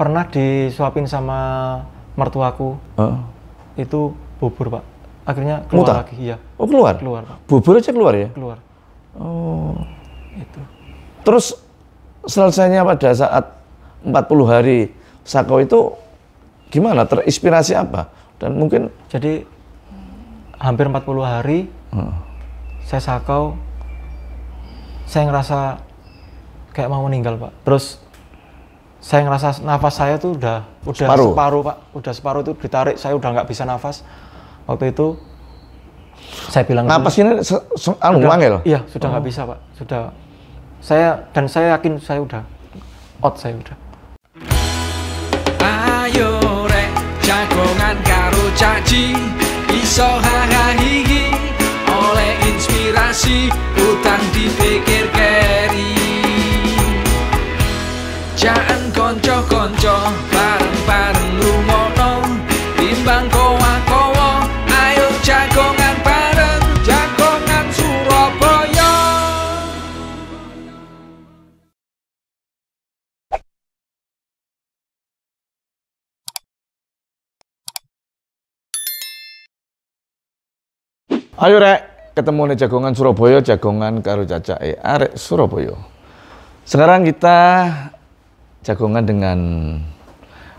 pernah disuapin sama mertuaku uh. itu bubur pak akhirnya keluar Muta? lagi ya oh keluar keluar pak. bubur aja keluar ya keluar oh itu terus selesainya pada saat 40 hari sako itu gimana terinspirasi apa dan mungkin jadi hampir 40 hari uh. saya sakau saya ngerasa kayak mau meninggal pak terus saya ngerasa nafas saya tuh udah udah separuh, separuh pak udah separuh itu ditarik saya udah nggak bisa nafas waktu itu saya bilang nafas ini anu manggil iya sudah nggak oh. bisa pak sudah saya dan saya yakin saya udah out saya udah ayo re jagongan karo caci iso oleh inspirasi utang dipikir keri Jangan konco-konco bareng-bareng rumono Timbang kowa-kowa ayo jagongan bareng Jagongan Surabaya Ayo rek, ketemu nih jagongan Surabaya, jagongan karo cacake eh, arek Surabaya. Sekarang kita jagongan dengan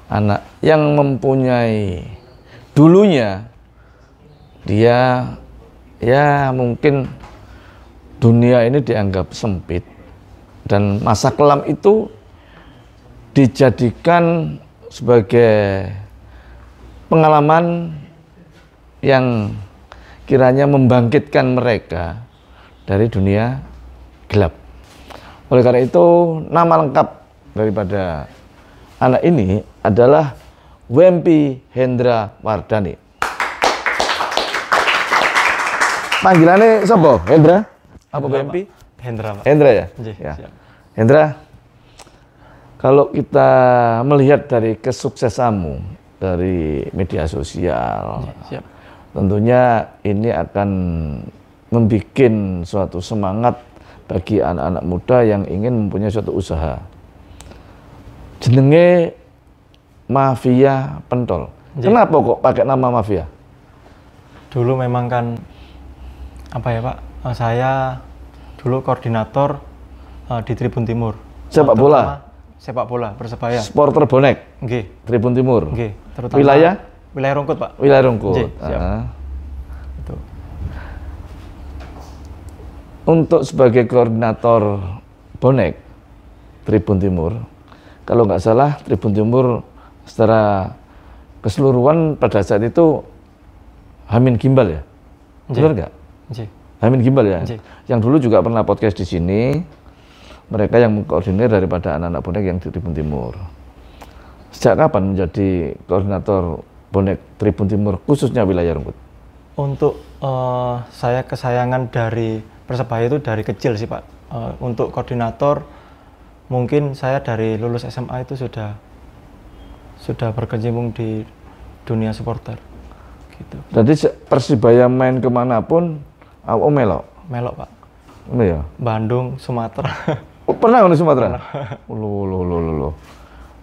anak yang mempunyai dulunya dia ya mungkin dunia ini dianggap sempit dan masa kelam itu dijadikan sebagai pengalaman yang kiranya membangkitkan mereka dari dunia gelap. Oleh karena itu, nama lengkap daripada anak ini adalah Wempi Hendra Wardani. Panggilannya sobo, Hendra? Apa Wempi? Hendra, Pak. Hendra ya? Jih, iya, ya. Siap. Hendra, kalau kita melihat dari kesuksesanmu dari media sosial, Jih, iya, siap. tentunya ini akan membuat suatu semangat bagi anak-anak muda yang ingin mempunyai suatu usaha jenenge mafia pentol. Jadi, iya. Kenapa kok pakai nama mafia? Dulu memang kan apa ya Pak? Eh, saya dulu koordinator uh, di Tribun Timur. Sepak bola. Sepak bola Persebaya. Sporter bonek. Okay. Tribun Timur. Okay. terutama wilayah wilayah Rungkut, Pak. Wilayah Rungkut. siap. uh. Itu. Untuk sebagai koordinator bonek Tribun Timur, kalau nggak salah Tribun Timur secara keseluruhan pada saat itu Hamin Gimbal ya, benar nggak? Hamin Gimbal ya, Jee. yang dulu juga pernah podcast di sini. Mereka yang mengkoordinir daripada anak-anak bonek yang di Tribun Timur. Sejak kapan menjadi koordinator bonek Tribun Timur khususnya wilayah Rungkut? Untuk uh, saya kesayangan dari Persebaya itu dari kecil sih Pak. Uh, untuk koordinator mungkin saya dari lulus SMA itu sudah sudah berkecimpung di dunia supporter gitu. Jadi Persibaya main kemanapun, ah, oh melok? Melok pak. Oh, iya. Bandung, Sumatera. Oh, pernah di Sumatera? Pernah. Lo lo lo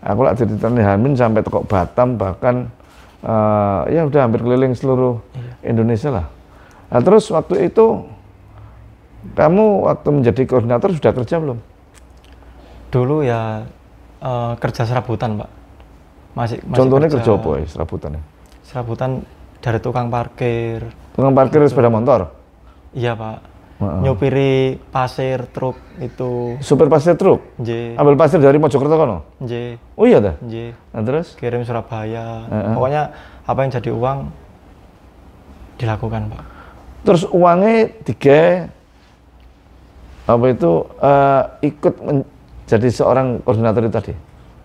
Aku lah ceritanya Hamin sampai tekok Batam bahkan uh, ya udah hampir keliling seluruh iya. Indonesia lah. Nah terus waktu itu kamu waktu menjadi koordinator sudah kerja belum? dulu ya uh, kerja serabutan pak masih, masih contohnya kerja, kerja apa ya serabutan ya serabutan dari tukang parkir tukang parkir gitu. sepeda motor iya pak uh-uh. nyopiri pasir truk itu Super pasir truk J. ambil pasir dari Mojokerto kono J. oh iya dah J. Nah, terus kirim Surabaya uh-uh. pokoknya apa yang jadi uang dilakukan pak terus uangnya tiga apa itu uh, ikut men- jadi seorang koordinator itu tadi?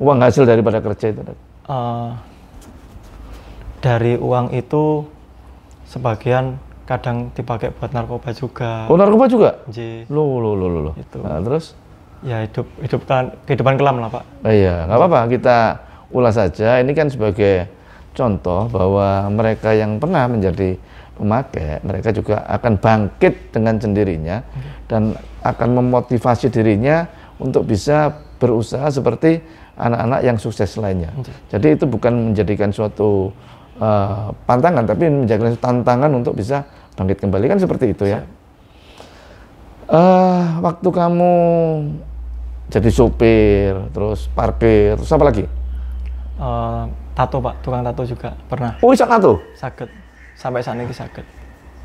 Uang hasil daripada kerja itu tadi? Uh, dari uang itu sebagian kadang dipakai buat narkoba juga. Oh narkoba juga? J. Lo lo lo lo. Itu. Nah, terus? Ya hidup hidup kan kehidupan kelam lah pak. Eh, iya nggak apa-apa kita ulas saja. Ini kan sebagai contoh bahwa mereka yang pernah menjadi pemakai, mereka juga akan bangkit dengan sendirinya hmm. dan akan memotivasi dirinya untuk bisa berusaha seperti anak-anak yang sukses lainnya. Jadi itu bukan menjadikan suatu uh, pantangan, tapi menjadikan tantangan untuk bisa bangkit kembali kan seperti itu ya. Uh, waktu kamu jadi supir, terus parkir, terus apa lagi? Uh, tato pak, tukang tato juga pernah. Oh bisa tato? Sakit, sampai saat ini sakit.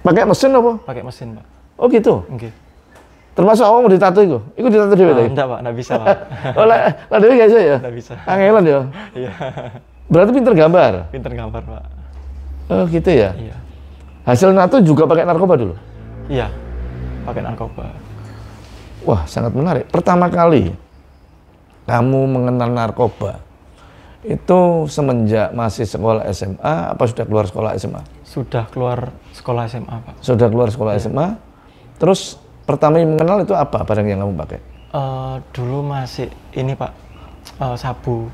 Pakai mesin apa? Pakai mesin pak. Oh gitu. Okay. Termasuk awak mau ditato itu? Itu ditato dhewe ta? Ah, enggak, Pak, enggak bisa, Pak. oleh lek lek dhewe ya? Enggak bisa. Angelan ya? Iya. Berarti pinter gambar? Pinter gambar, Pak. Oh, gitu ya? Iya. Hasil nato juga pakai narkoba dulu? Iya. Pakai narkoba. Wah, sangat menarik. Pertama kali kamu mengenal narkoba itu semenjak masih sekolah SMA apa sudah keluar sekolah SMA? Sudah keluar sekolah SMA, Pak. Sudah keluar sekolah SMA. Iya. Terus pertama yang mengenal itu apa barang yang kamu pakai? Uh, dulu masih ini pak uh, sabu.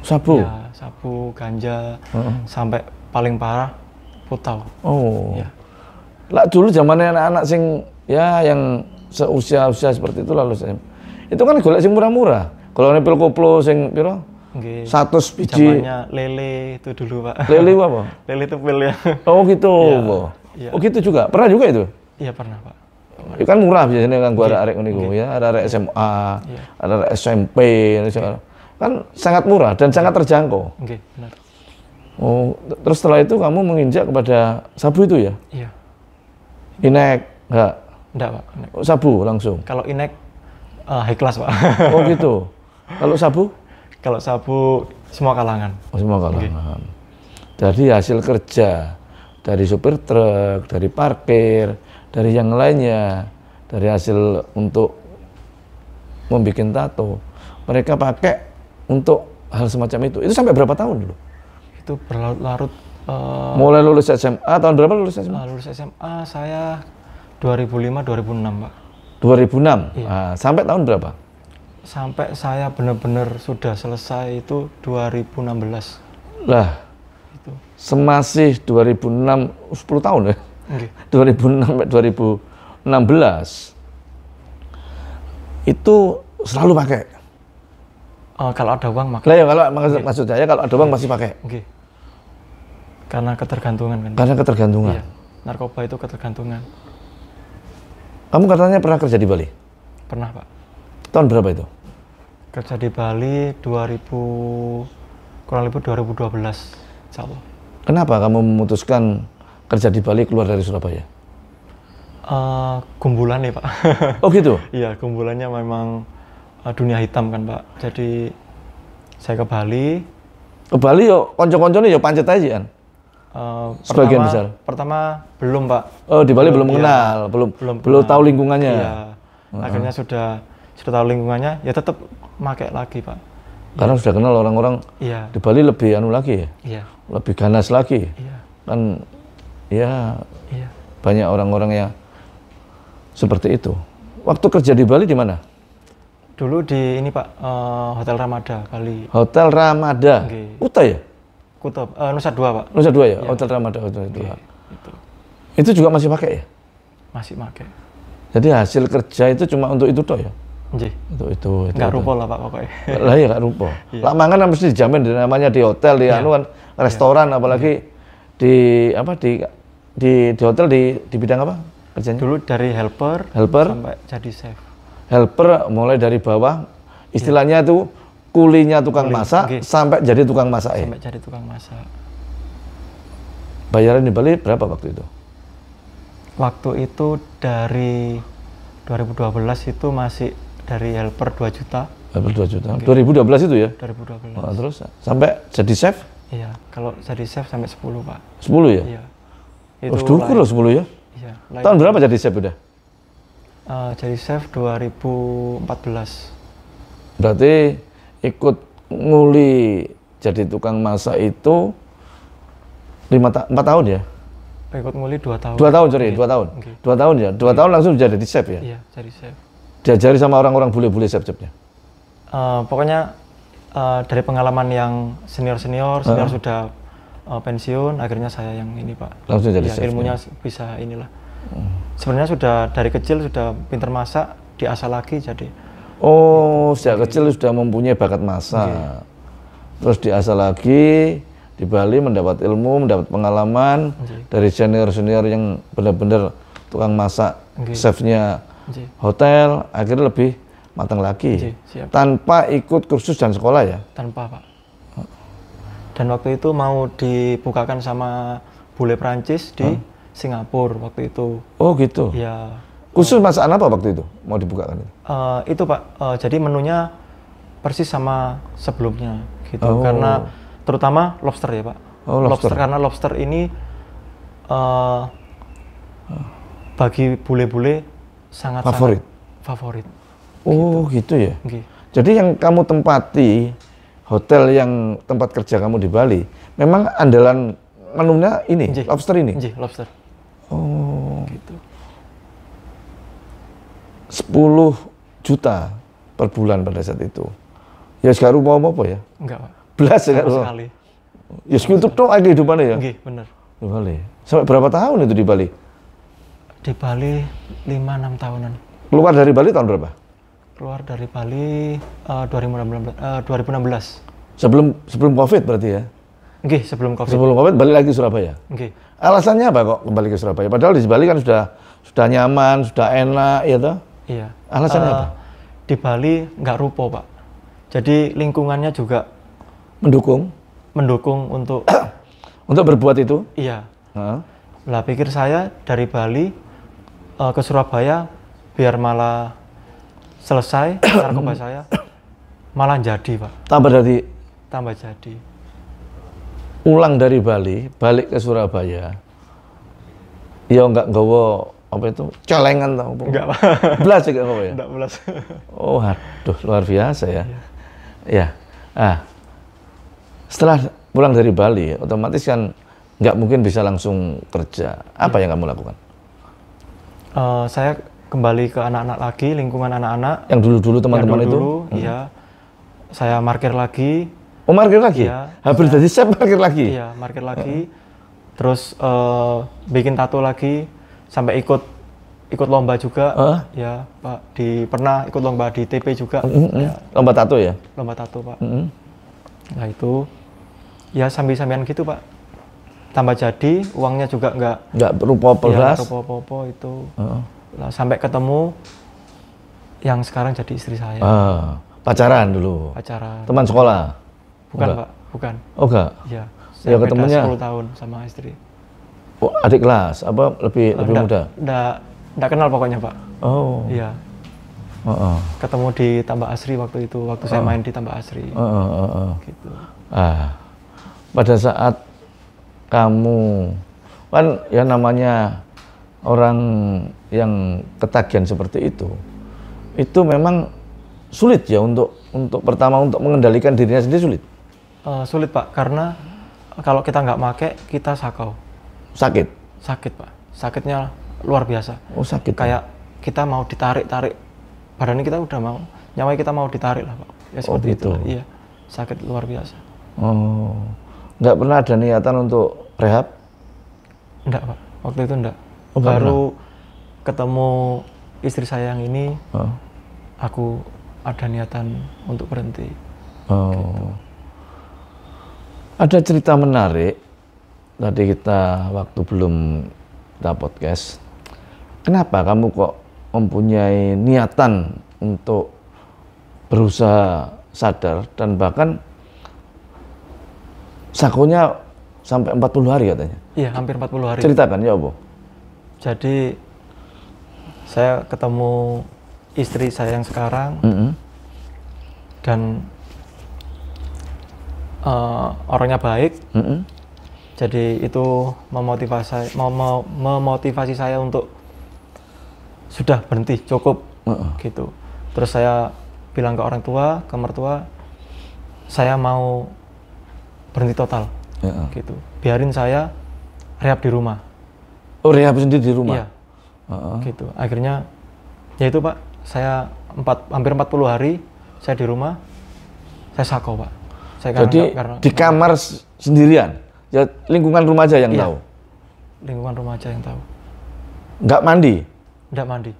Sabu. Ya, sabu ganja uh -uh. sampai paling parah putau. Oh. Ya. Lah dulu zamannya anak-anak sing ya yang seusia-usia seperti itu lalu saya itu kan gula sing murah-murah. Kalau pil koplo sing piro? Nggih. 100 biji. Jamannya lele itu dulu, Pak. Lele apa? lele itu pil ya. Oh gitu, ya, ya. Oh gitu juga. Pernah juga itu? Iya, pernah, Pak. Ya kan murah biasanya kan gua ada arek niku iya. ya, ada arek SMA, iya. ada arek SMP, kan sangat murah dan sangat terjangkau. Oke, benar. Oh, terus setelah itu kamu menginjak kepada sabu itu ya? Iya. Inek, enggak? Enggak, Pak. Inek. Oh, sabu langsung. Kalau inek uh, eh, high class, Pak. oh, gitu. Kalau sabu? Kalau sabu semua kalangan. Oh, semua kalangan. Okay. Jadi hasil kerja dari supir truk, dari parkir, dari yang lainnya, dari hasil untuk membuat tato. Mereka pakai untuk hal semacam itu. Itu sampai berapa tahun dulu? Itu berlarut-larut. Uh, Mulai lulus SMA, tahun berapa lulus SMA? Ah, lulus SMA saya 2005-2006, Pak. 2006? Iya. Nah, sampai tahun berapa? Sampai saya benar-benar sudah selesai itu 2016. Lah, semasih 2006 10 tahun ya. Okay. 2006 sampai 2016 itu selalu pakai. Oh, kalau ada uang maka. nah, ya kalau maksud, okay. maksud saya ya, kalau ada uang okay. pasti pakai. Oke. Okay. Karena ketergantungan kan. Karena ketergantungan. Iya. Narkoba itu ketergantungan. Kamu katanya pernah kerja di Bali? Pernah, Pak. Tahun berapa itu? Kerja di Bali 2000 kurang lebih 2012. Insyaallah. Kenapa kamu memutuskan kerja di Bali keluar dari Surabaya? Uh, eh, kumpulan ya Pak. Oh gitu? Iya, kumpulannya memang uh, dunia hitam kan Pak. Jadi saya ke Bali. Ke Bali yuk, konco-konco yuk pancet aja kan? Uh, Sebagian pertama, besar. Pertama belum Pak. Oh di Bali belum, mengenal, iya, belum belum, belum tahu lingkungannya. Iya. Uh -huh. Akhirnya sudah sudah tahu lingkungannya, ya tetap pakai lagi Pak karena iya. sudah kenal orang-orang ya. di Bali lebih anu lagi ya, iya. lebih ganas lagi. Ya. Kan ya, ya. banyak orang-orang yang seperti itu. Waktu kerja di Bali di mana? Dulu di ini Pak uh, Hotel Ramada kali. Hotel Ramada. Okay. Kuta ya? Kuta uh, Nusa Dua Pak. Nusa Dua ya, ya. Hotel Ramada Hotel Dua. Iya, itu. itu juga masih pakai ya? Masih pakai. Jadi hasil kerja itu cuma untuk itu toh ya? itu. itu nggak rupo lah Pak pokoknya. Lah ya nggak rupo iya. Lah mangan kan mesti dijamin di namanya di hotel, di yeah. anu kan iya. restoran yeah. apalagi yeah. di apa di di di hotel di di bidang apa? Kerjanya? Dulu dari helper, helper sampai jadi chef. Helper mulai dari bawah istilahnya yeah. kulinya tukang Kuli, masak okay. sampai jadi tukang masak ya? sampai jadi tukang masak bayaran di Bali berapa waktu itu waktu itu dari 2012 itu masih dari helper 2 juta. Helper 2 juta. Okay. 2012 itu ya? 2012. Nah, terus sampai jadi chef? Iya, kalau jadi chef sampai 10, Pak. 10 ya? Iya. Itu oh, dulu loh 10 ya? Iya. Tahun berapa jadi chef udah? Uh, jadi chef 2014. Berarti ikut nguli jadi tukang masak itu 5 ta 4 tahun ya? Ikut nguli 2 tahun. 2 tahun, sorry, 2 iya. okay. tahun. 2 Okay. tahun ya, 2 okay. Iya. tahun langsung jadi chef ya? Iya, jadi chef diajari sama orang-orang bule-bule Sepcepnya? Uh, eh, pokoknya uh, dari pengalaman yang senior-senior, senior, -senior, senior uh -huh. sudah uh, pensiun, akhirnya saya yang ini Pak. Langsung jadi iya, ya, ilmunya bisa inilah. Hmm. Sebenarnya sudah dari kecil sudah pinter masak, diasah lagi jadi. Oh, ya, sejak kecil sudah mempunyai bakat masak. Okay. Iya. Terus diasah lagi, di Bali mendapat ilmu, mendapat pengalaman okay. Iya. dari senior-senior yang benar-benar tukang masak, okay. chefnya hotel, akhirnya lebih matang lagi. Jee, Tanpa ikut kursus dan sekolah ya? Tanpa Pak. Oh. Dan waktu itu mau dibukakan sama bule Prancis di huh? Singapura waktu itu. Oh gitu? Ya. Khusus masakan apa waktu itu mau dibukakan? Uh, itu Pak, uh, jadi menunya persis sama sebelumnya gitu. Oh. Karena terutama lobster ya Pak. Oh, lobster. lobster karena lobster ini uh, bagi bule-bule sangat favorit. Sangat favorit. Oh, gitu, gitu ya. okay. Jadi yang kamu tempati hotel yang tempat kerja kamu di Bali, memang andalan menunya ini, Jih. lobster ini. Jih, lobster. Oh. Gitu. sepuluh juta per bulan pada saat itu. Ya sekarang mau apa ya? Enggak, Pak. Belas ya kan? sekali. Ya segitu doang kehidupannya ya? Oke benar. Di Bali. Sampai berapa tahun itu di Bali? di Bali 5-6 tahunan. Keluar dari Bali tahun berapa? Keluar dari Bali uh, 2016. Uh, 2016. Sebelum sebelum Covid berarti ya? Oke, sebelum Covid. Sebelum Covid balik lagi Surabaya. Oke. Alasannya apa kok kembali ke Surabaya? Padahal di Bali kan sudah sudah nyaman, sudah enak ya toh? Iya. Alasannya uh, apa? Di Bali nggak rupo, Pak. Jadi lingkungannya juga mendukung mendukung untuk untuk berbuat itu? Iya. lah Lah pikir saya dari Bali uh, ke Surabaya biar malah selesai narkoba saya malah jadi pak tambah jadi tambah jadi ulang dari Bali balik ke Surabaya ya nggak gowo apa itu celengan tau apa? enggak pak belas juga kok ya enggak belas oh aduh luar biasa ya iya. ya ah setelah pulang dari Bali otomatis kan nggak mungkin bisa langsung kerja apa ya. yang kamu lakukan uh, saya kembali ke anak-anak lagi, lingkungan anak-anak. Yang dulu-dulu teman-teman itu? Dulu, hmm. Iya. Saya markir lagi. Oh, markir lagi? Iya. Hampir jadi saya markir lagi? Iya, markir lagi. Hmm. Terus uh, bikin tato lagi, sampai ikut ikut lomba juga. Huh? Ya, Pak. Di pernah ikut lomba di TP juga. Hmm, hmm. Ya. Lomba tato ya? Lomba tato, Pak. Hmm. hmm. Nah, itu ya sambil-sambian gitu, Pak tambah jadi uangnya juga nggak nggak berupa pelas ya, popo itu uh. Nah, sampai ketemu yang sekarang jadi istri saya uh, pacaran dulu pacaran teman sekolah bukan enggak. pak bukan oh enggak iya. ya saya ya ketemunya 10 tahun sama istri oh, adik kelas apa lebih uh, lebih enggak, muda enggak, enggak kenal pokoknya pak oh iya uh -uh. ketemu di tambah Asri waktu itu waktu uh -uh. saya main di tambah Asri uh -uh. Uh -uh. gitu ah pada saat kamu kan ya namanya orang yang ketagihan seperti itu itu memang sulit ya untuk untuk pertama untuk mengendalikan dirinya sendiri sulit uh, sulit pak karena kalau kita nggak make kita sakau sakit sakit pak sakitnya luar biasa oh sakit kayak kita mau ditarik tarik badannya kita udah mau nyawa kita mau ditarik lah pak ya seperti oh, itu iya sakit luar biasa oh nggak pernah ada niatan untuk rehab? Enggak pak, waktu itu enggak. Oh, Baru ketemu istri saya yang ini, oh. aku ada niatan untuk berhenti. Oh. Gitu. Ada cerita menarik tadi kita waktu belum kita podcast. Kenapa kamu kok mempunyai niatan untuk berusaha sadar dan bahkan sakunya sampai 40 hari katanya. Iya, hampir 40 hari. Ceritakan ya, Bu. Jadi saya ketemu istri saya yang sekarang. Mm -hmm. Dan uh, orangnya baik. Mm -hmm. Jadi itu memotivasi memotivasi saya untuk sudah berhenti, cukup. Mm -hmm. Gitu. Terus saya bilang ke orang tua, ke mertua, saya mau berhenti total ya. gitu biarin saya rehab di rumah oh rehab sendiri di rumah iya. uh -huh. gitu akhirnya ya itu pak saya empat hampir 40 hari saya di rumah saya sako pak saya jadi karena, karena, di kamar sendirian ya lingkungan rumah aja yang iya. tahu lingkungan rumah aja yang tahu nggak mandi nggak mandi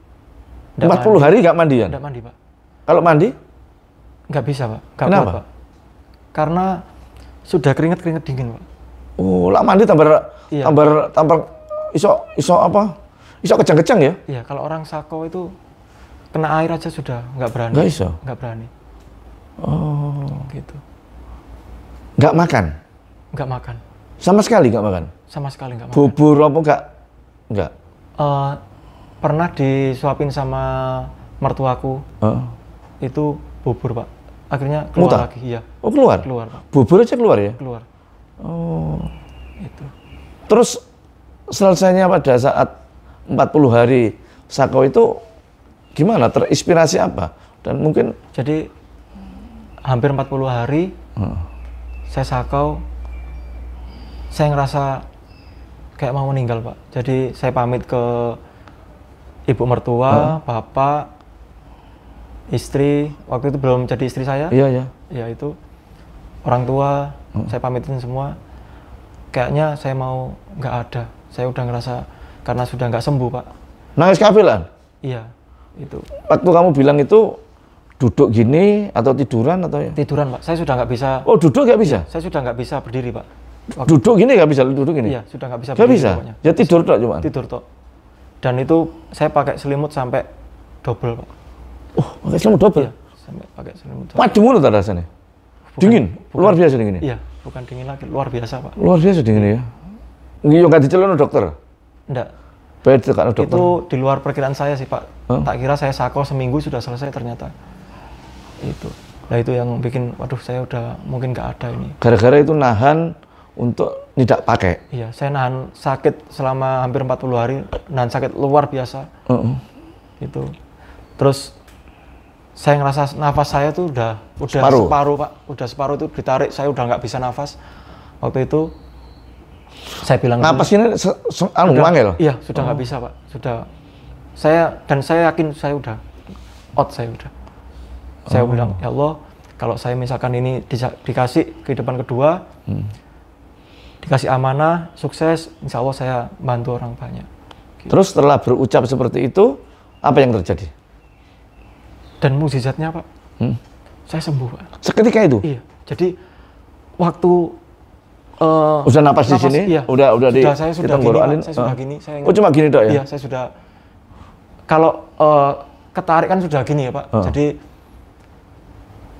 nggak 40 mandi. hari nggak mandi ya nggak mandi pak kalau mandi nggak bisa pak nggak kenapa kuat, pak. karena sudah keringat-keringat dingin, Pak. Oh, lah mandi tambah iya. tambah tambah iso iso apa? Iso kejang-kejang ya? Iya, kalau orang sako itu kena air aja sudah nggak berani. Nggak iso. Nggak berani. Oh, gitu. Nggak makan? Nggak makan. Sama sekali nggak makan? Sama sekali nggak makan. Bubur apa nggak? Nggak. Uh, pernah disuapin sama mertuaku. Uh. Itu bubur pak akhirnya keluar Muta. lagi iya oh keluar keluar bubur aja keluar ya keluar oh itu terus selesainya pada saat 40 hari sako itu gimana terinspirasi apa dan mungkin jadi hampir 40 hari hmm. saya sakau saya ngerasa kayak mau meninggal pak jadi saya pamit ke ibu mertua hmm. bapak istri waktu itu belum jadi istri saya iya iya ya itu orang tua hmm. saya pamitin semua kayaknya saya mau nggak ada saya udah ngerasa karena sudah nggak sembuh pak nangis kafilan iya itu waktu kamu bilang itu duduk gini atau tiduran atau ya? tiduran pak saya sudah nggak bisa oh duduk nggak bisa saya sudah nggak bisa berdiri pak waktu duduk gini nggak bisa duduk gini iya sudah nggak bisa berdiri bisa pokoknya. ya tidur tok cuma tidur tok dan itu saya pakai selimut sampai double pak Oh, pakai selimut double. Iya, sampai pakai selimut double. Padung tadi rasanya. dingin, bukan, luar biasa dingin Iya, bukan dingin lagi, luar biasa, Pak. Luar biasa dingin ya. Ini yang gak celana dokter. Enggak. Beda kan dokter. Itu di luar perkiraan saya sih, Pak. Huh? Tak kira saya sakol seminggu sudah selesai ternyata. Itu. Nah, itu yang bikin waduh saya udah mungkin nggak ada ini. Gara-gara itu nahan untuk tidak pakai. Iya, saya nahan sakit selama hampir 40 hari, nahan sakit luar biasa. Uh -uh. Itu. Terus saya ngerasa nafas saya tuh udah udah separuh, separuh pak udah separuh itu ditarik saya udah nggak bisa nafas waktu itu saya bilang gitu. nafas ini anu manggil iya sudah nggak oh. bisa pak sudah saya dan saya yakin saya udah out saya udah oh. saya bilang ya Allah kalau saya misalkan ini di, dikasih kehidupan kedua hmm. dikasih amanah sukses insya Allah saya bantu orang banyak gitu. terus setelah berucap seperti itu apa yang terjadi dan mukjizatnya pak hmm? saya sembuh pak seketika itu iya jadi waktu uh, udah napas, napas di sini iya. udah udah sudah, saya sudah gini, pak. saya sudah uh. gini saya oh cuma gini dok ya iya saya sudah kalau uh, ketarik kan sudah gini ya pak uh. jadi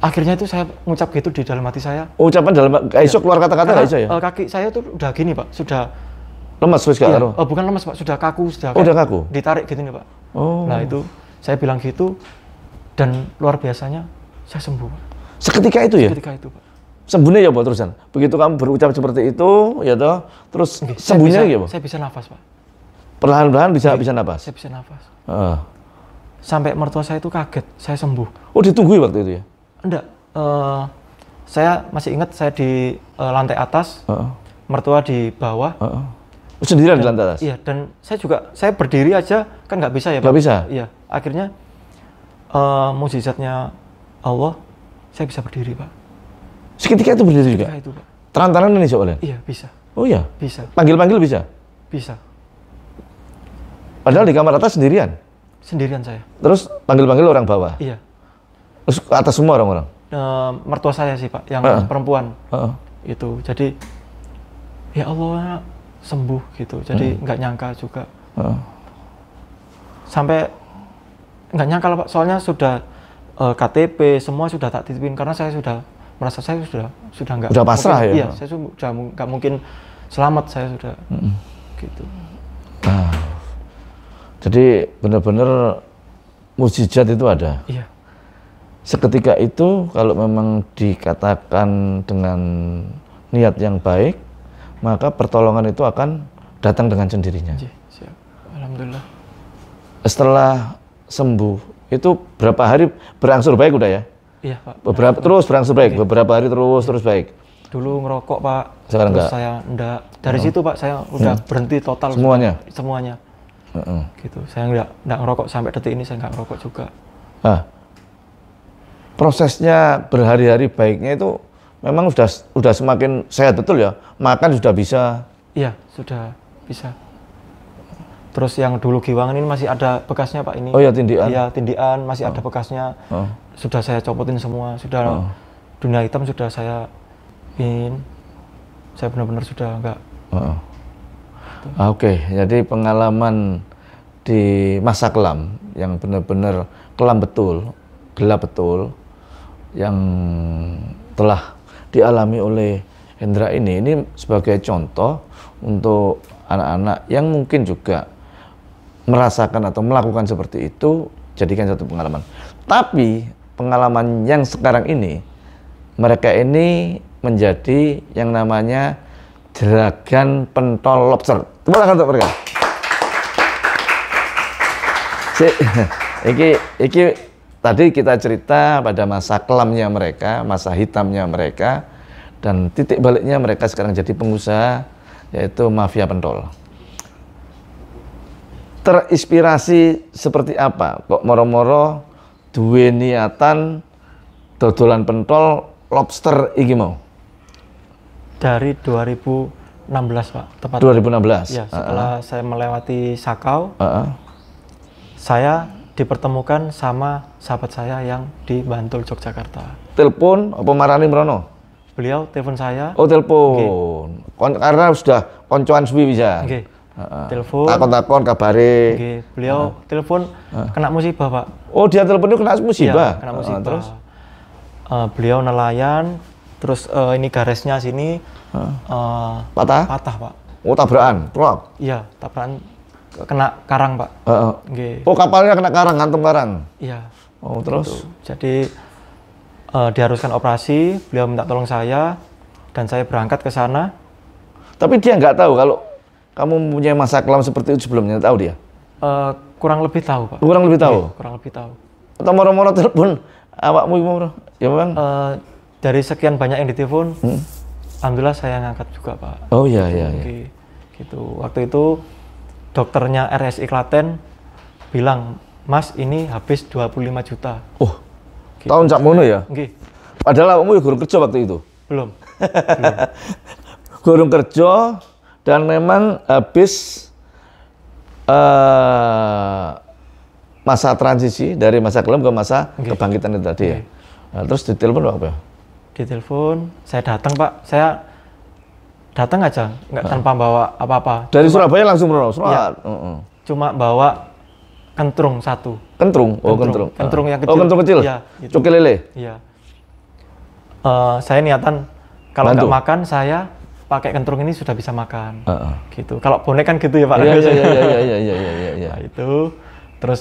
akhirnya itu saya ngucap gitu di dalam hati saya oh, ucapan dalam kayak iya. keluar kata-kata nggak bisa ya uh, kaki saya tuh udah gini pak sudah lemas terus iya. oh bukan lemas pak sudah kaku sudah oh, udah kaku ditarik gitu nih pak oh nah itu saya bilang gitu dan luar biasanya saya sembuh. Seketika itu ya? Seketika itu, Pak. Sembuhnya ya, Pak, terusan. Begitu kamu berucap seperti itu, ya toh, terus Oke, sembuhnya bisa, ya, Pak? Saya bisa nafas, Pak. Perlahan-lahan bisa Oke, bisa nafas. Saya bisa nafas. Uh. Sampai mertua saya itu kaget, saya sembuh. Oh, ditunggu ya waktu itu ya? Enggak. Uh, saya masih ingat saya di uh, lantai atas. Uh -uh. Mertua di bawah. Uh -uh oh, sendirian dan, di lantai atas. Iya, dan saya juga saya berdiri aja kan nggak bisa ya. pak? Nggak bisa. Iya, akhirnya uh, mujizatnya Allah, saya bisa berdiri, Pak. Seketika itu berdiri Seketika juga? itu, Pak. Terantaran ini soalnya? Iya, bisa. Oh iya? Bisa. Panggil-panggil bisa? Bisa. Padahal di kamar atas sendirian? Sendirian saya. Terus panggil-panggil orang bawah? Iya. Terus ke atas semua orang-orang? Uh, mertua saya sih, Pak, yang uh -uh. perempuan. Uh -uh. Itu, jadi ya Allah sembuh gitu. Jadi hmm. nggak uh nyangka juga. Uh -uh. Sampai nggak lah pak soalnya sudah uh, eh, KTP semua sudah tak titipin karena saya sudah merasa saya sudah sudah nggak sudah pasrah mungkin, ya iya saya sudah nggak mungkin selamat saya sudah -hmm. gitu nah jadi benar-benar mujizat itu ada iya seketika itu kalau memang dikatakan dengan niat yang baik maka pertolongan itu akan datang dengan sendirinya. Iya, siap. Alhamdulillah. Setelah sembuh itu berapa hari berangsur baik udah ya? Iya pak. Beberapa terus berangsur baik, iya. beberapa hari terus iya. terus baik. Dulu ngerokok pak. Sekarang enggak. Saya enggak. Dari hmm. situ pak saya udah hmm. berhenti total. Semuanya. Semuanya. Hmm. Gitu. Saya enggak enggak ngerokok sampai detik ini saya enggak ngerokok juga. Ah. Prosesnya berhari-hari baiknya itu memang sudah sudah semakin sehat betul ya. Makan sudah bisa. Iya sudah bisa Terus yang dulu Giwangan ini masih ada bekasnya Pak ini. Oh ya tindian. Iya, tindian masih oh. ada bekasnya. Oh. Sudah saya copotin semua, sudah oh. dunia hitam sudah saya pin. saya benar-benar sudah enggak. Oh. Ah, oke, okay. jadi pengalaman di masa kelam yang benar-benar kelam betul, gelap betul yang telah dialami oleh Hendra ini ini sebagai contoh untuk anak-anak yang mungkin juga merasakan atau melakukan seperti itu, jadikan satu pengalaman. Tapi pengalaman yang sekarang ini, mereka ini menjadi yang namanya Dragan Pentol Lobster. Tepuk tangan untuk mereka. Si, iki, iki tadi kita cerita pada masa kelamnya mereka, masa hitamnya mereka, dan titik baliknya mereka sekarang jadi pengusaha yaitu mafia pentol terinspirasi seperti apa kok moro-moro duwe niatan dodolan pentol lobster iki mau dari 2016 pak tepat 2016 ya setelah uh -uh. saya melewati Sakau uh -uh. saya dipertemukan sama sahabat saya yang di Bantul Yogyakarta telepon apa marani merono beliau telepon saya oh telepon okay. karena sudah koncoan suwi bisa okay telepon takon-takon kabare okay. beliau uh, telepon uh, kena musibah pak oh dia telepon itu kena musibah iya, kena musibah uh, terus uh, beliau nelayan terus uh, ini garisnya sini uh, uh, patah patah pak oh tabrakan truk iya tabrakan kena karang pak uh, uh. Okay. oh kapalnya kena karang kantung karang iya oh terus gitu. jadi uh, diharuskan operasi beliau minta tolong saya dan saya berangkat ke sana tapi dia nggak tahu kalau kamu punya masa kelam seperti itu sebelumnya, tahu dia? Uh, kurang lebih tahu, Pak. Kurang lebih tahu? Ya, kurang lebih tahu. Atau moro-moro telepon awakmu moro? Ya, Bang? Uh, dari sekian banyak yang ditelepon, hmm? Alhamdulillah saya ngangkat juga, Pak. Oh, iya, iya, iya. Gitu. Waktu itu dokternya RSI Klaten bilang, Mas, ini habis 25 juta. Oh, gitu. tahun mono ya? Nggih. Padahal kamu ya gurung kerja waktu itu? Belum. Belum. gurung kerja, dan memang habis uh, masa transisi dari masa kelam ke masa okay. kebangkitan itu tadi okay. ya. Nah, terus ditelepon Pak apa? Ditelepon, saya datang Pak, saya datang aja, nggak nah. tanpa bawa apa-apa. Dari cuma, Surabaya langsung menolong? Surabaya. Ya, uh -uh. Cuma bawa kentrung satu. Kentrung? Oh kentrung. Kentrung, kentrung yang oh, kecil. Oh kentrung kecil? Iya. Gitu. Cukil lele? Iya. Uh, saya niatan kalau nggak makan saya pakai kentrung ini sudah bisa makan. Uh -uh. Gitu. Kalau bonek kan gitu ya Pak. Iya iya iya iya iya iya iya. iya, iya. Nah, itu terus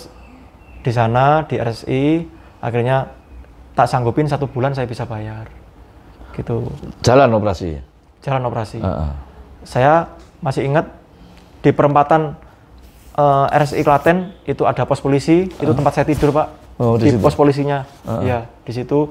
di sana di RSI akhirnya tak sanggupin satu bulan saya bisa bayar. Gitu. Jalan operasi. Jalan operasi. Uh -uh. Saya masih ingat di perempatan uh, eh, RSI Klaten itu ada pos polisi, uh -uh. itu tempat saya tidur, Pak. Oh, di, di pos polisinya. Uh -uh. Ya, di situ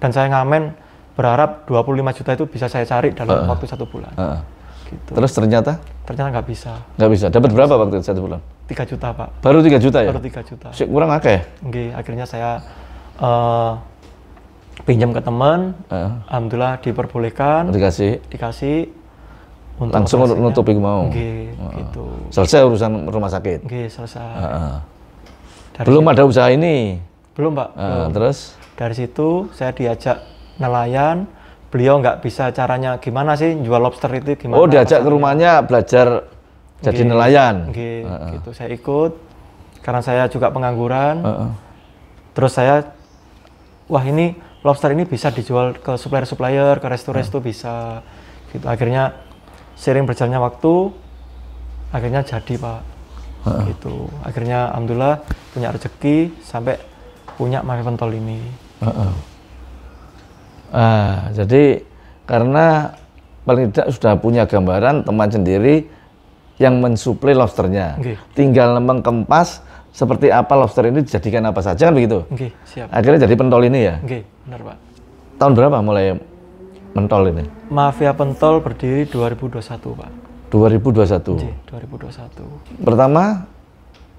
dan saya ngamen berharap 25 juta itu bisa saya cari dalam uh, waktu satu bulan. Uh, gitu. Terus ternyata? Ternyata nggak bisa. Nggak bisa. Dapat berapa waktu itu satu bulan? Tiga juta pak. Baru tiga juta ya? Baru tiga juta. Si, kurang akeh ya? akhirnya saya uh, pinjam ke teman, uh. alhamdulillah diperbolehkan. Dikasih. Dikasih. Untuk Langsung untuk nutupi ya. mau. Oke, uh. gitu. Selesai urusan rumah sakit. Oke, selesai. Uh. Dari Belum ada usaha ini. Belum pak. Uh, Belum. Terus? Dari situ saya diajak nelayan beliau nggak bisa caranya gimana sih jual lobster itu gimana oh diajak ke rumahnya belajar jadi gini, nelayan gini, uh -uh. gitu saya ikut karena saya juga pengangguran uh -uh. terus saya wah ini lobster ini bisa dijual ke supplier-supplier ke resto-resto uh. bisa gitu akhirnya sering berjalannya waktu akhirnya jadi pak uh -uh. gitu akhirnya alhamdulillah punya rezeki sampai punya Mavi ini uh -uh. Ah, jadi karena paling tidak sudah punya gambaran teman sendiri yang mensuplai lobsternya. Okay. Tinggal mengkempas seperti apa lobster ini dijadikan apa saja kan begitu. Okay, siap. Akhirnya jadi pentol ini ya. Okay, benar Pak. Tahun berapa mulai pentol ini? Mafia Pentol berdiri 2021 Pak. 2021. Okay, 2021. Pertama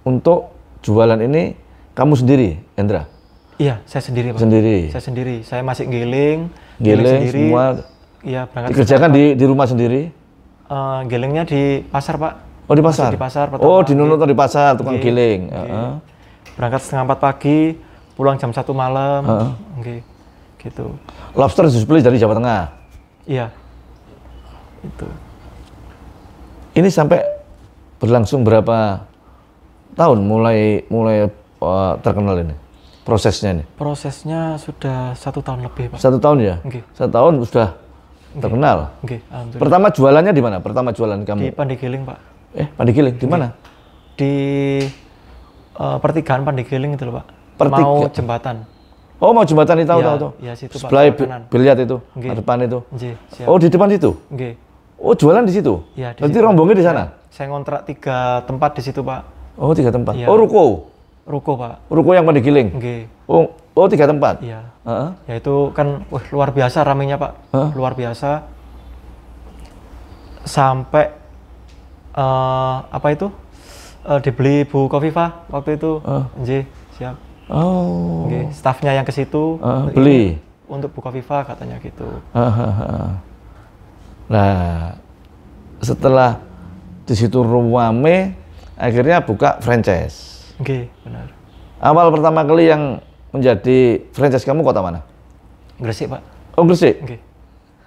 untuk jualan ini kamu sendiri, Endra. Iya, saya sendiri. Pak. Sendiri. Saya sendiri. Saya masih giling. Giling, sendiri. semua. Iya, berangkat. Dikerjakan di, di rumah sendiri? Uh, gilingnya di pasar, Pak. Oh, di pasar. Masih di pasar. Pertama, oh, di Nunuto di pasar, tukang okay. Iya. giling. Okay. Uh -huh. Berangkat setengah empat pagi, pulang jam satu malam. Uh -huh. okay. Gitu. Lobster display dari Jawa Tengah. Iya. Itu. Ini sampai berlangsung berapa tahun mulai mulai uh, terkenal ini? prosesnya ini? Prosesnya sudah satu tahun lebih, Pak. Satu tahun ya? Okay. Satu tahun sudah terkenal. Okay. Pertama jualannya di mana? Pertama jualan kamu? Di Pandegiling, Pak. Eh, Pandegiling di mana? Di uh, pertigaan Pandegiling itu Pak. Pertiga. Mau jembatan. Oh, mau jembatan itu tahu ya, tahu tahu. Ya, situ, Sebelah biliat itu, okay. depan itu. Okay. Oh, di depan itu? Okay. Oh, jualan di situ? Iya, di Nanti situ, rombongnya di ya. sana? Saya, saya ngontrak tiga tempat di situ, Pak. Oh, tiga tempat. Ya. Oh, ruko. Ruko pak. Ruko yang pada giling. Okay. Oh, oh tiga tempat. Iya. Uh -huh. Ya itu kan wah, luar biasa ramenya pak. Uh -huh. Luar biasa. Sampai uh, apa itu? Uh, dibeli Bu Kofifa waktu itu. Uh. siap. Oh. Okay. Stafnya yang ke situ. Uh, beli. Untuk Bu Kofifa katanya gitu. Uh, -huh. Nah, setelah di situ ruame, akhirnya buka franchise. Oke, okay, benar. Awal pertama kali yang menjadi franchise kamu kota mana? Gresik, Pak. Oh, Gresik. Oke. Okay.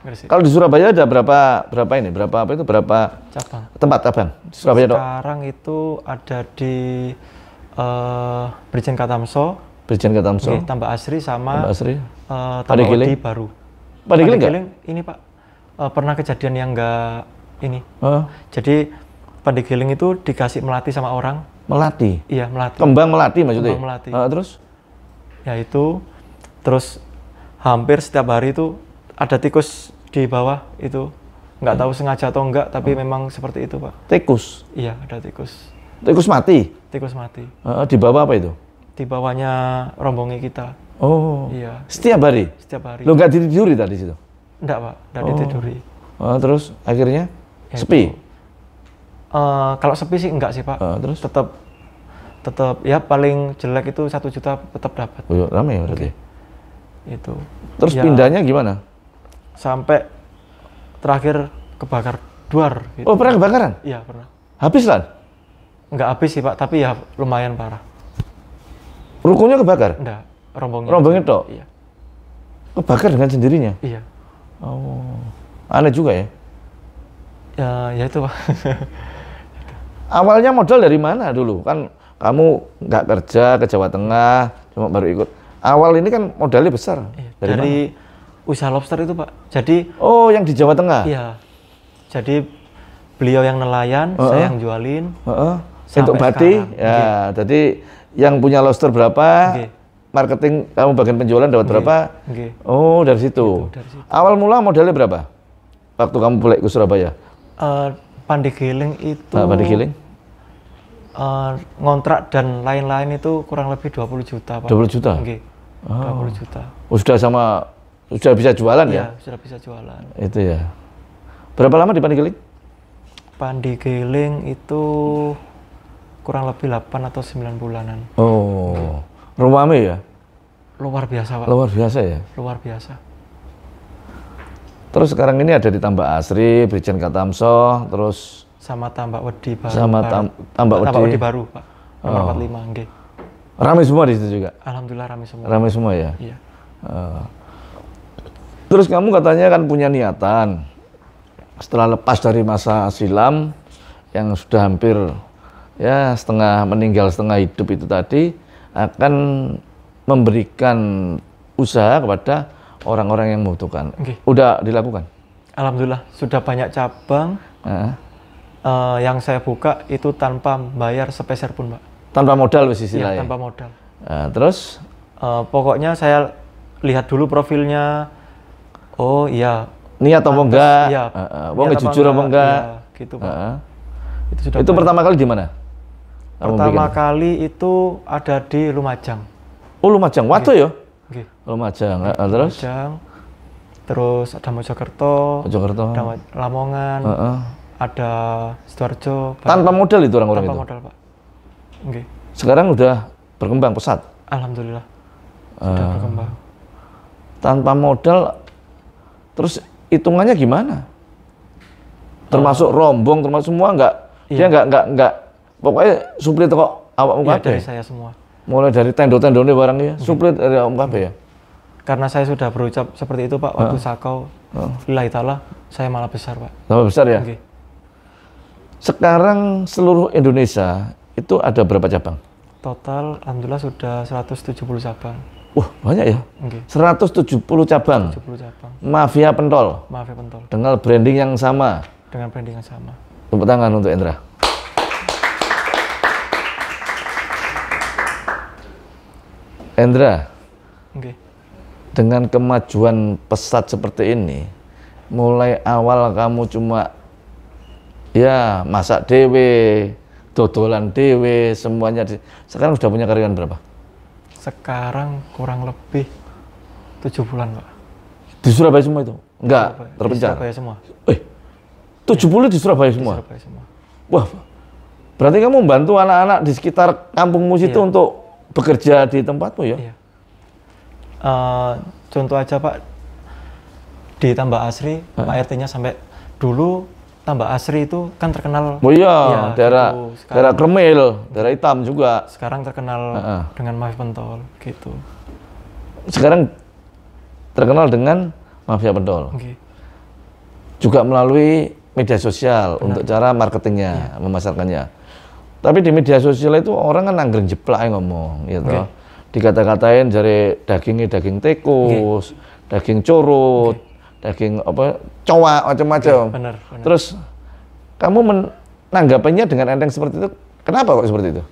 Gresik. Kalau di Surabaya ada berapa berapa ini? Berapa apa itu? Berapa cabang? Tempat cabang. Surabaya Sekarang dok. itu ada di uh, Brigjen Katamso, Brigjen Katamso. Okay, tambah Asri sama Tambah Asri. Uh, tambah Odi baru. Padegiling enggak? ini Pak uh, pernah kejadian yang enggak ini. Uh. Jadi Padegiling itu dikasih melati sama orang. Melati. Iya, Melati. Kembang Melati maksudnya. Kembang Melati. Uh, terus ya itu terus hampir setiap hari itu ada tikus di bawah itu. Nggak hmm. tahu sengaja atau enggak, tapi hmm. memang seperti itu, Pak. Tikus. Iya, ada tikus. Tikus mati. Tikus mati. Uh, di bawah apa itu? Di bawahnya rombongi kita. Oh. Iya. Setiap hari. Setiap hari. Lo nggak ditiduri tadi situ? Enggak, Pak. nggak oh. ditiduri. Uh, terus akhirnya ya, sepi. Uh, kalau sepi sih enggak sih pak. Uh, terus tetap tetap ya paling jelek itu satu juta tetap dapat. Oh, iya, ramai ya berarti. Okay. Itu. Terus ya, pindahnya gimana? Sampai terakhir kebakar duar. Gitu. Oh pernah kebakaran? Iya pernah. Habis lah? Nggak habis sih pak, tapi ya lumayan parah. Rukunya kebakar? Enggak, rombongnya. Rombongnya itu? Iya. Kebakar dengan sendirinya? Iya. Oh, aneh juga ya? Ya, ya itu pak. Awalnya modal dari mana dulu? Kan kamu nggak kerja ke Jawa Tengah cuma baru ikut awal ini kan modalnya besar iya, dari, dari usaha lobster itu pak jadi oh yang di Jawa Tengah iya jadi beliau yang nelayan uh -uh. saya yang jualin uh -uh. untuk bati ya okay. jadi yang punya lobster berapa okay. marketing kamu bagian penjualan dapat berapa okay. oh dari situ. dari situ awal mula modalnya berapa waktu kamu pulang ke Surabaya uh, eh, Pandegeling itu nah, Pandegeling uh, ngontrak dan lain-lain itu kurang lebih 20 juta Pak. 20 juta? Oke. Oh. 20 juta. Oh, sudah sama sudah bisa jualan iya, ya? Iya, sudah bisa jualan. Itu ya. Berapa lama di Pandigeling? Pandigeling itu kurang lebih 8 atau 9 bulanan. Oh. Rumahnya ya? Luar biasa, Pak. Luar biasa ya? Luar biasa. Terus sekarang ini ada di Tambak Asri, Brigjen Katamso, terus sama tambak wedi baru. Sama tam tambak, wedi. baru, Pak. Nomor oh. 45, nggih. Ramai semua di situ juga. Alhamdulillah ramai semua. Ramai semua ya. Iya. Uh. Terus kamu katanya kan punya niatan setelah lepas dari masa silam yang sudah hampir ya setengah meninggal setengah hidup itu tadi akan memberikan usaha kepada orang-orang yang membutuhkan. Okay. Udah dilakukan? Alhamdulillah sudah banyak cabang. Uh uh, yang saya buka itu tanpa bayar sepeser pun, Pak. Tanpa modal wis sisi Ya, tanpa modal. Uh, terus uh, pokoknya saya lihat dulu profilnya. Oh iya. Niat apa enggak? Iya. Uh, uh, jujur apa enggak? Ya, gitu, Pak. Uh, uh. Itu sudah Itu pertama kali di mana? Pertama kali itu ada di Lumajang. Oh, Lumajang. Waduh ya. Lumajang. uh, terus? Lumajang. Terus ada Mojokerto, Mojokerto. ada Lamongan. Uh, uh ada Sidoarjo. Tanpa modal itu orang-orang itu. Tanpa modal, Pak. Okay. Sekarang udah berkembang pesat. Alhamdulillah. Ah. Sudah uh, berkembang. Tanpa modal terus hitungannya gimana? Ah. Termasuk uh, rombong, termasuk semua nggak? Iya. Dia nggak nggak nggak pokoknya suplir kok awak muka iya, dari saya semua. Mulai dari tendo tendonya barangnya, okay. Hmm. suplir dari awak muka ya. Hmm. Karena saya sudah berucap seperti itu Pak waktu uh, sakau, uh. lillahi taala saya malah besar Pak. Malah besar ya? Okay sekarang seluruh Indonesia itu ada berapa cabang? Total alhamdulillah sudah 170 cabang. Wah, banyak ya. Okay. 170 cabang. 170 cabang. Mafia Pentol. Mafia Pentol. Dengan branding yang sama. Dengan branding yang sama. Tepuk tangan untuk Endra. Endra. Okay. Dengan kemajuan pesat seperti ini, mulai awal kamu cuma Ya, masak dewe, dodolan dewe, semuanya. Sekarang sudah punya karyawan berapa? Sekarang kurang lebih tujuh bulan, Pak. Di Surabaya semua itu? Enggak, Surabaya. terpencar. Di Surabaya semua. Eh, tujuh bulan di Surabaya semua? Di Surabaya semua. Wah, berarti kamu membantu anak-anak di sekitar kampungmu situ iya. untuk bekerja di tempatmu ya? Iya. Uh, contoh aja Pak, di Tambak Asri, Pak RT-nya sampai dulu Tambah Asri itu kan terkenal. Oh iya, ya, daerah gitu. Sekarang, daerah Kremil, daerah hitam juga. Sekarang terkenal uh -uh. dengan Mafia Pentol gitu. Sekarang terkenal dengan Mafia Pentol. Okay. Juga melalui media sosial Benar. untuk cara marketingnya, ya. memasarkannya. Tapi di media sosial itu orang kan angger jeplak ngomong, gitu. Okay. Dikata-katain dari dagingnya daging e tekus, okay. daging curut, okay daging apa cowa macam-macam. Ya, benar, Terus kamu menanggapinya dengan enteng seperti itu. Kenapa kok seperti itu?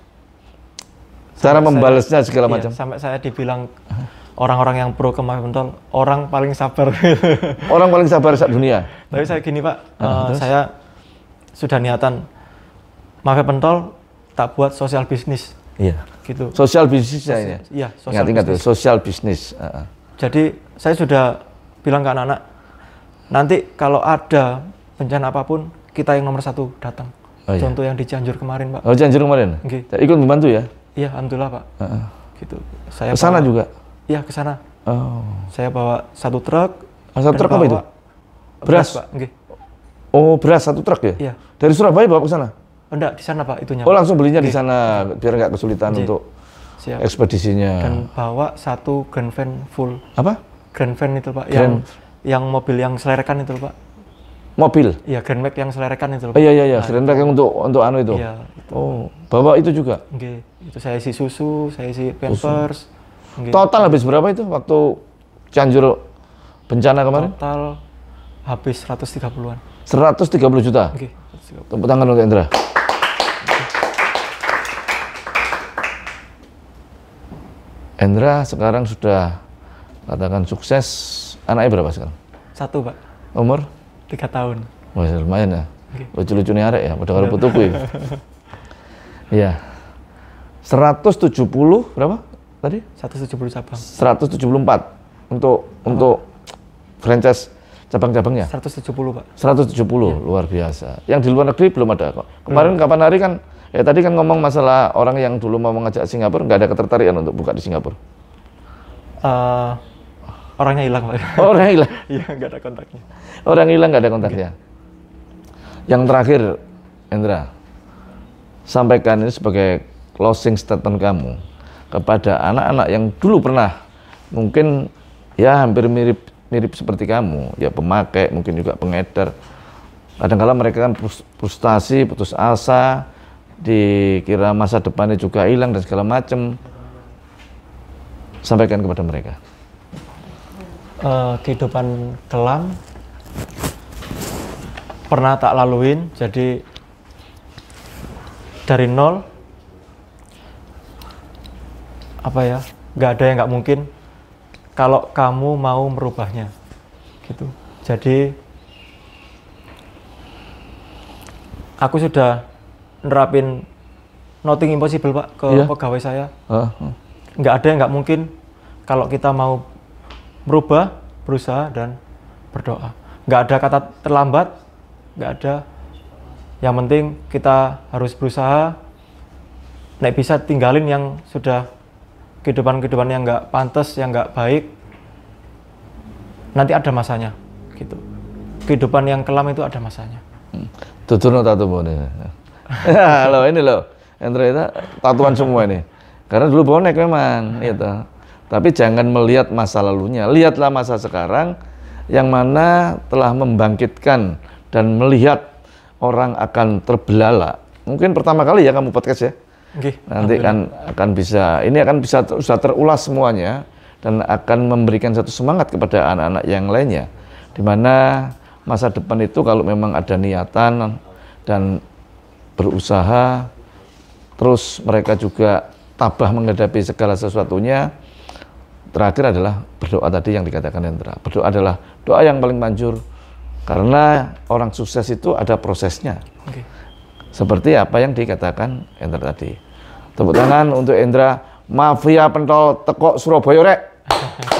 Cara membalasnya segala iya, macam. Sampai saya dibilang orang-orang yang pro ke Mahmudol, orang paling sabar. orang paling sabar saat dunia. Tapi saya gini Pak, nah, uh, saya sudah niatan Mafia Pentol tak buat sosial bisnis. Iya. Gitu. Sosial bisnis ya. Iya, sosial ingat, ingat, bisnis. Sosial bisnis. Uh ah, -huh. Ah. Jadi saya sudah bilang ke anak-anak, nanti kalau ada bencana apapun kita yang nomor satu datang. Oh, iya. Contoh yang di Cianjur kemarin, Pak. Oh, Cianjur kemarin. Okay. Ikut membantu ya? Iya, alhamdulillah, Pak. Uh -uh. Gitu. Saya ke sana juga. Iya, kesana. Oh. Saya bawa satu truk. Oh, satu truk apa itu? Beras, Pak. Okay. Oh, beras satu truk ya? Iya. Dari Surabaya bawa ke sana? Oh, enggak, di sana, Pak, itunya. Oh, langsung belinya okay. di sana biar nggak kesulitan okay. untuk Siap. ekspedisinya. Dan bawa satu grand van full. Apa? Grand van itu, Pak, grand. yang yang mobil yang selerekan itu pak mobil iya Grand Max yang selerekan itu pak oh, iya iya iya nah, Grand Max yang untuk untuk anu itu iya itu. oh bawa itu juga Oke. itu saya isi susu saya isi pampers total habis berapa itu waktu Cianjur bencana kemarin total habis 130-an 130 juta Oke. tepuk tangan untuk Indra Endra sekarang sudah katakan sukses Anaknya berapa sekarang? Satu, Pak. Umur? Tiga tahun. Wah, lumayan ya. Okay. Lucu-lucunya arek ya, pada putu putuku ya. Iya. 170 berapa tadi? 170 cabang. 174 untuk oh. untuk franchise cabang-cabangnya? 170, Pak. 170, ya. luar biasa. Yang di luar negeri belum ada kok. Kemarin hmm. kapan hari kan ya tadi kan ngomong masalah orang yang dulu mau mengajak Singapura nggak ada ketertarikan untuk buka di Singapura. Uh, Orangnya hilang, Pak. Orang hilang. Iya, nggak ada kontaknya. Orang hilang nggak ada kontaknya. Iya. Yang terakhir, Endra, sampaikan ini sebagai closing statement kamu kepada anak-anak yang dulu pernah mungkin ya hampir mirip mirip seperti kamu, ya pemakai, mungkin juga pengedar. Kadang-kala mereka kan frustasi, putus asa, dikira masa depannya juga hilang dan segala macam. Sampaikan kepada mereka uh, kehidupan kelam pernah tak laluin jadi dari nol apa ya nggak ada yang nggak mungkin kalau kamu mau merubahnya gitu jadi aku sudah nerapin nothing impossible pak ke yeah. pegawai saya nggak uh, uh. ada yang nggak mungkin kalau kita mau merubah, berusaha, dan berdoa. Nggak ada kata terlambat, nggak ada. Yang penting kita harus berusaha, naik bisa tinggalin yang sudah kehidupan-kehidupan yang nggak pantas, yang nggak baik. Nanti ada masanya, gitu. Kehidupan yang kelam itu ada masanya. tutur tato boleh. Halo ini loh, yang ternyata tatuan semua ini. Karena dulu bonek memang, gitu tapi jangan melihat masa lalunya, lihatlah masa sekarang yang mana telah membangkitkan dan melihat orang akan terbelalak. Mungkin pertama kali ya kamu podcast ya. Okay. Nanti kan akan bisa ini akan bisa sudah terulas semuanya dan akan memberikan satu semangat kepada anak-anak yang lainnya. Di mana masa depan itu kalau memang ada niatan dan berusaha terus mereka juga tabah menghadapi segala sesuatunya terakhir adalah berdoa tadi yang dikatakan Hendra. Berdoa adalah doa yang paling manjur karena orang sukses itu ada prosesnya. Okay. Seperti apa yang dikatakan Hendra tadi. Tepuk tangan untuk Hendra Mafia Pentol Tekok Surabaya rek.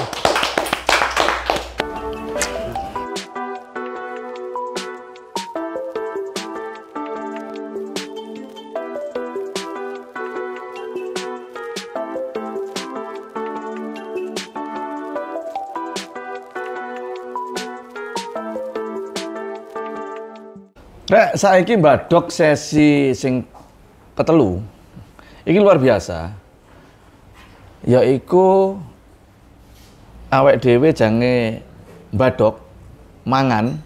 Saya ini Mbak sesi sing ketelu ini luar biasa. Yaiku awek dhewe jange Mbak mangan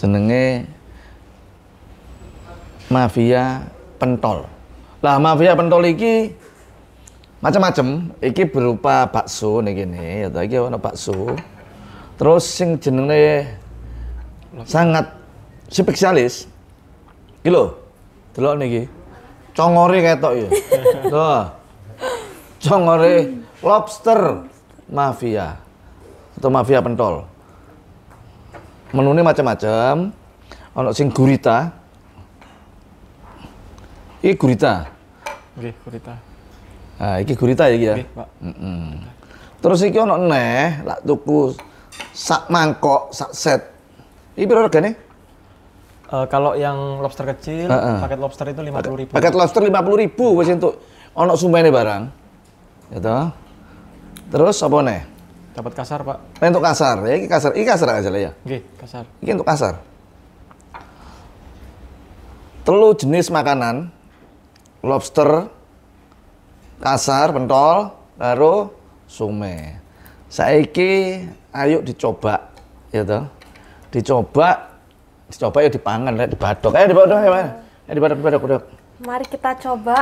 jenenge mafia pentol. Lah mafia pentol iki macam-macam. Iki berupa bakso nih gini, ya tadi warna bakso. Terus sing jenenge sangat spesialis. Iki lho. Delok niki. Congore ketok ya. Tuh. Congore lobster mafia. Atau mafia pentol. Menune macam-macam. Ono sing gurita. Iki gurita. Nggih, gurita. Ah, iki gurita ya iki ya. Mm Terus iki ono neh lak tuku sak mangkok, sak set. Iki piro regane? Uh, kalau yang lobster kecil, uh -uh. paket lobster itu lima puluh ribu. Paket lobster lima puluh ribu, wes untuk ono ini barang, gitu. Terus apa nih? Dapat kasar pak. Nah, untuk kasar, ya ini kasar, ini kasar aja lah ya. Oke, kasar. Ini untuk kasar. Telu jenis makanan, lobster, kasar, pentol, baru sume. Saiki ayo dicoba, Ya toh. Dicoba Dicoba ya dipangan, lihat eh di badok ya, Mas. Ayo dibatok, badok dibatok. Mari kita coba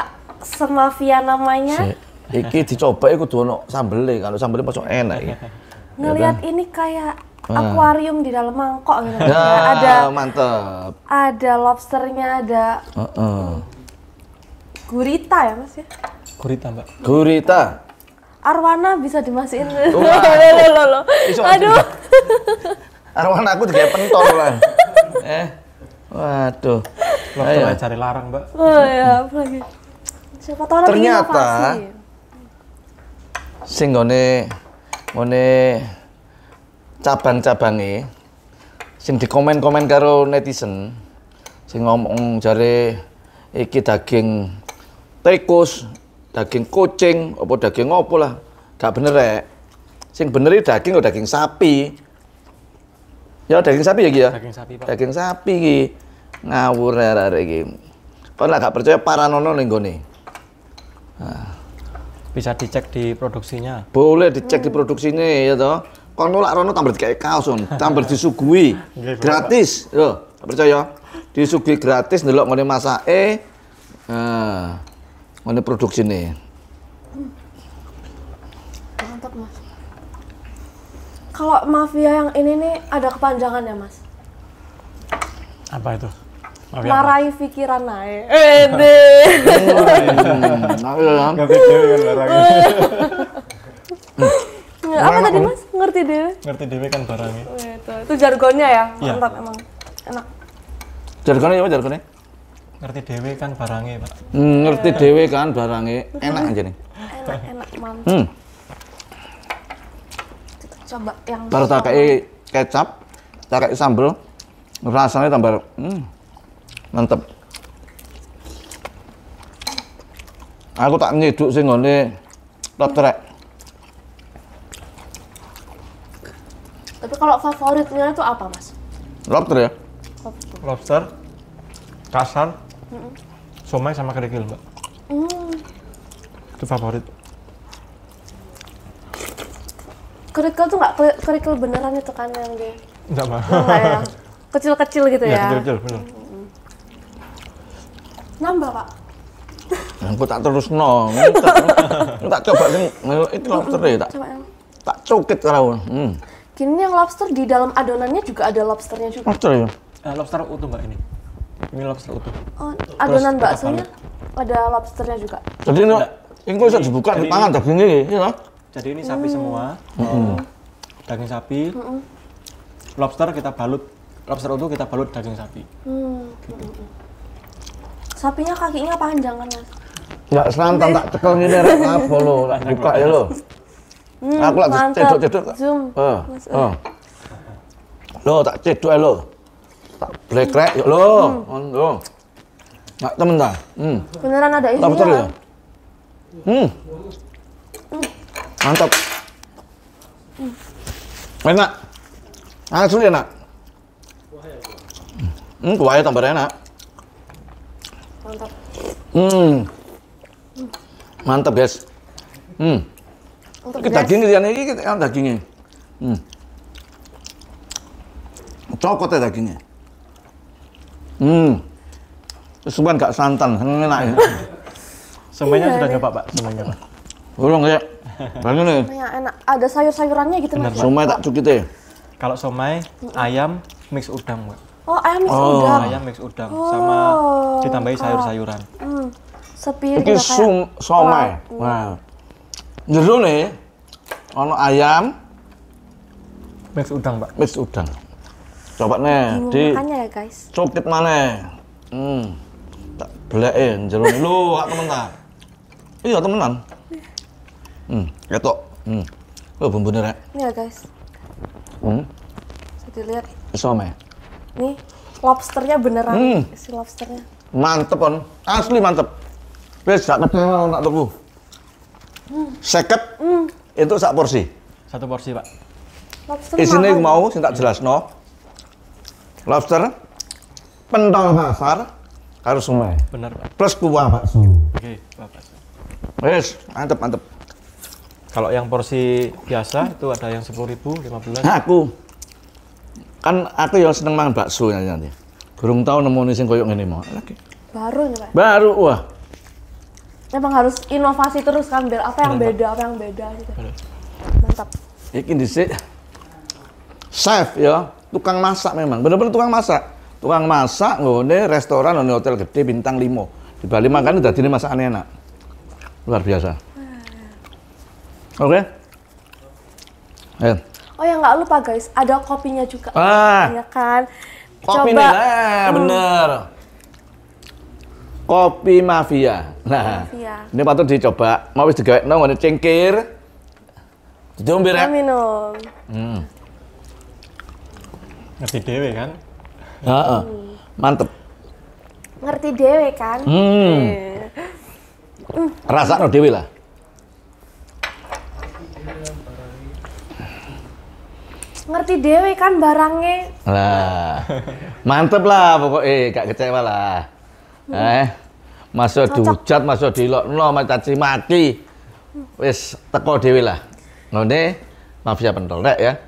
semavia namanya. Si. Iki dicoba iku kudu sambel kalau sambelnya masuk enak ya. Ngelihat ini kayak ah. akuarium di dalam mangkok gitu. Nah, ada mantep. Ada lobsternya, ada uh -uh. gurita ya Mas ya? Gurita, Mbak. Gurita. Arwana bisa dimasukin. Oh, Aduh. arwana aku juga pentol lah. eh. Waduh. Lo Ayo. cari larang, Mbak. Oh ya, apalagi. Siapa tahu orang Ternyata sing ngone ngone cabang-cabange sing di komen komen karo netizen sing ngomong jare iki daging tikus, daging kucing, opo daging opo lah. Gak bener rek. Sing bener daging daging sapi. Ya daging sapi ya Ki ya? Daging sapi Pak. Daging sapi iki. Ngawur arek iki. Kon gak percaya paranono ning gone. Nah. Bisa dicek di produksinya. Boleh dicek hmm. di produksinya ya toh. Kon nolak rono tambah kayak kaos tambah disuguhi. gratis. Yo, percaya. Disuguhi gratis ndelok ngene masake. nah, ngene produksine. Kalau mafia yang ini nih ada kepanjangan ya Mas. Apa itu? Mafia Marai apa? pikiran naik. Eh, deh. Kan, apa tadi, Mas? Ngerti dewe? Ngerti dewe kan barangnya. Oh, itu, jargonnya ya. Iya. Mantap emang. Enak. Jargonnya apa jargonnya? ngerti dewe kan barangnya pak hmm, ngerti dewe kan barangnya enak aja nih enak enak mantap hmm coba yang baru tak kayak kecap tak kayak sambel rasanya tambah hmm, mantep aku tak nyeduk sih ngone lotrek tapi kalau favoritnya itu apa mas lobster ya lobster kasar mm -mm. somai sama kerikil mbak mm. itu favorit Kurikul tuh nggak kurikul beneran itu kan yang dia nggak mah oh, ya kecil-kecil gitu ya, ya. kecil-kecil bener nambah pak nah, aku tak terus nong ya, tak coba sing itu lobster ya tak tak cokit rawan hmm. Kini yang lobster di dalam adonannya juga ada lobsternya juga. Lobster ya? Eh, lobster utuh mbak ini. Ini lobster utuh. Oh, adonan baksonya ada lobsternya juga. Jadi ini, ini bisa dibuka di tangan dagingnya ya? Iya, jadi ini sapi semua. Mm. Daging sapi. Mm. Lobster kita balut. Lobster utuh kita balut daging sapi. Mm. Gitu. Sapinya kakinya panjang kan, Mas? Enggak selantan tak cekel ngene rek ya, hmm, apa ah, ah. eh. lo, tak buka ya lo. mm, aku lagi cedok-cedok. Zoom. uh, uh. Lo tak cedok lo. Tak blekrek yuk ya, lo. Ngono. Hmm. Oh, Enggak temen ta? Hmm. Beneran ada isinya. Lobster ya? Hmm mantap enak ah, asli enak hmm, kuahnya tambah enak mantap hmm mantap guys hmm Untuk daging ini ini dagingnya hmm cokot ya dagingnya hmm semuanya gak santan enak ya semuanya iya, sudah nyoba pak semuanya pak Burung kayak. Bangun nih. banyak enak. Ada sayur-sayurannya gitu Mas. Somai tak cukit ya? Kalau somai, ayam mix udang, Mbak. Oh, ayam mix oh. udang. Ayam mix udang oh. sama ditambahi sayur-sayuran. Hmm. Sepiring Iki sum somai. Mm. Wah, wow. Jero nih ono ayam mix udang, Mbak. Mix udang. Coba nih di makannya ya, guys. Cukit mana? Hmm. Tak belek jero eh, lu, temen Iya, temenan. Hmm. itu. Hmm. Oh, bumbu rek. Iya, guys. Hmm. Bisa dilihat. Bisa ya Nih, lobsternya beneran. Hmm. Si lobsternya. Mantep, on. Asli mantep. Wis gak kedel gak tunggu. Hmm. Seket. Hmm. Itu sak porsi. Satu porsi, Pak. Lobster mahal. sini mau sing tak no Lobster pentol pasar harus semua, Benar, Pak. Plus kuah pak Oke, okay, Pak. Wes, mantep, mantep. Kalau yang porsi biasa itu ada yang sepuluh 10.000, 15. Nah, aku kan aku yang seneng makan bakso nanti. nanti. Gurung tahu nemu sing koyo ngene mau. Baru nih, Pak. Baru, wah. Emang harus inovasi terus kan biar apa yang Mantap. beda, apa yang beda gitu. Mantap. Iki dhisik chef ya, tukang masak memang. Benar-benar tukang masak. Tukang masak nggone restoran ngone hotel gede bintang 5. Di Bali makan udah dadi masakan enak. Luar biasa. Oke. Okay. Eh. Oh ya nggak lupa guys, ada kopinya juga. Ah. Ya kan. Kopi Coba. nih, ah, bener. Kopi mafia. Nah, mafia. ini patut dicoba. Mau wis digawe nong, ada cengkir. Diombe rek. Minum. Hmm. Ngerti dewe kan? Heeh. Hmm. Mantep. Ngerti dewe kan? Hmm. hmm. Eh. no dewe lah. ngerti dewe kan barangnya. Lah. Mantep lah pokok eh, gak kecewa lah. Eh. Masuk dihujat, masuk dilokno, caci mati Wis teko dewe lah. Ngene mafia ya, pentol ya.